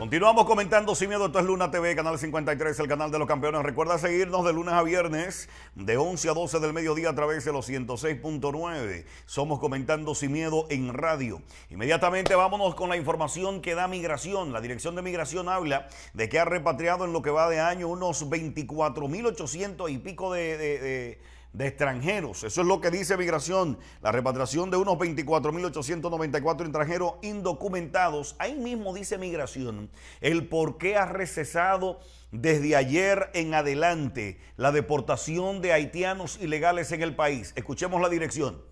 Continuamos comentando sin miedo, esto es Luna TV, Canal 53, el canal de los campeones. Recuerda seguirnos de lunes a viernes de 11 a 12 del mediodía a través de los 106.9. Somos comentando sin miedo en radio. Inmediatamente vámonos con la información que da migración. La dirección de migración habla de que ha repatriado en lo que va de año unos 24.800 y pico de, de de extranjeros. Eso es lo que dice Migración, la repatriación de unos 24.894 extranjeros indocumentados. Ahí mismo dice Migración el por qué ha recesado desde ayer en adelante la deportación de haitianos ilegales en el país. Escuchemos la dirección.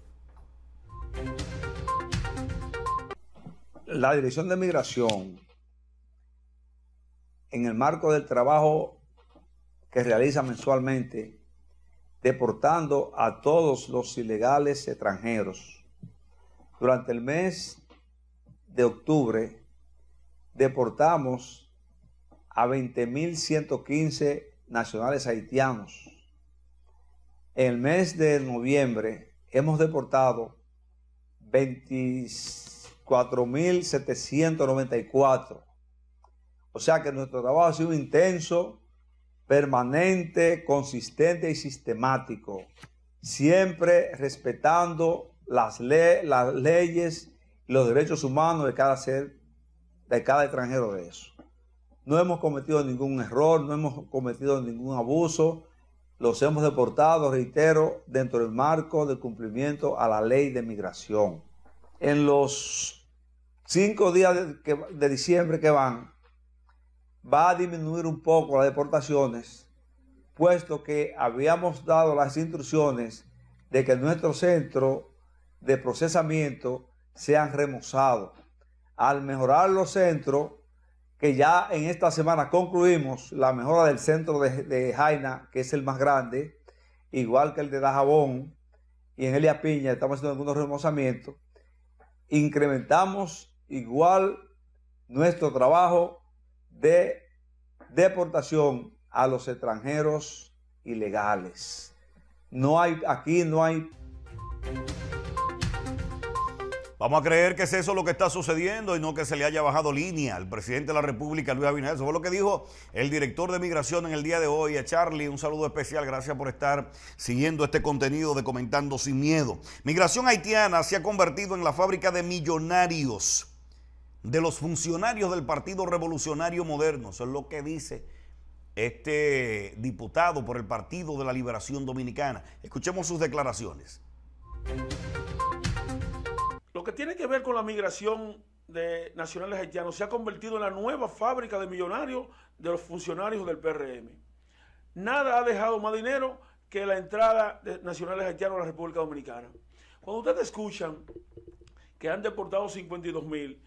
La Dirección de Migración, en el marco del trabajo que realiza mensualmente, deportando a todos los ilegales extranjeros. Durante el mes de octubre deportamos a 20.115 nacionales haitianos. En el mes de noviembre hemos deportado 24.794. O sea que nuestro trabajo ha sido intenso permanente, consistente y sistemático, siempre respetando las, leyes los derechos humanos de cada ser, de cada extranjero de eso. No hemos cometido ningún error, no hemos cometido ningún abuso, los hemos deportado, reitero, dentro del marco del cumplimiento a la ley de migración. En los cinco días de, de diciembre que van, va a disminuir un poco las deportaciones, puesto que habíamos dado las instrucciones de que nuestro centro de procesamiento sean remozados. Al mejorar los centros, que ya en esta semana concluimos la mejora del centro de, Jaina, que es el más grande, igual que el de Dajabón y en Elia Piña, estamos haciendo algunos remozamientos, incrementamos igual nuestro trabajo de deportación a los extranjeros ilegales. No hay, aquí no hay... Vamos a creer que es eso lo que está sucediendo y no que se le haya bajado línea al presidente de la República, Luis Abinader. Eso fue lo que dijo el director de Migración en el día de hoy. A Charlie, un saludo especial. Gracias por estar siguiendo este contenido de Comentando Sin Miedo. Migración haitiana se ha convertido en la fábrica de millonarios de los funcionarios del Partido Revolucionario Moderno. Eso es lo que dice este diputado por el Partido de la Liberación Dominicana. Escuchemos sus declaraciones. Lo que tiene que ver con la migración de nacionales haitianos se ha convertido en la nueva fábrica de millonarios de los funcionarios del PRM. Nada ha dejado más dinero que la entrada de nacionales haitianos a la República Dominicana. Cuando ustedes escuchan que han deportado 52 mil,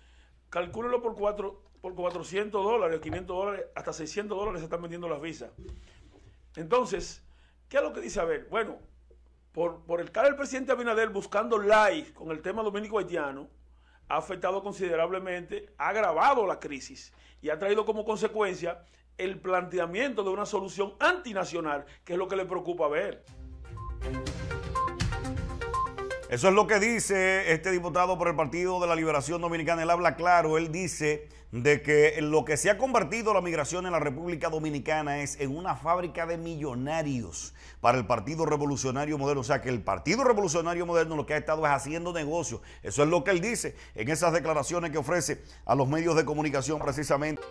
calcúlelo por, por 400 dólares, 500 dólares, hasta 600 dólares se están vendiendo las visas. Entonces, ¿qué es lo que dice Abel? Bueno, por, el cara del presidente Abinader buscando like con el tema dominico haitiano, ha afectado considerablemente, ha agravado la crisis y ha traído como consecuencia el planteamiento de una solución antinacional, que es lo que le preocupa a Abel. Eso es lo que dice este diputado por el Partido de la Liberación Dominicana. Él habla claro, él dice de que lo que se ha convertido la migración en la República Dominicana es en una fábrica de millonarios para el Partido Revolucionario Moderno. O sea que el Partido Revolucionario Moderno lo que ha estado es haciendo negocios. Eso es lo que él dice en esas declaraciones que ofrece a los medios de comunicación precisamente.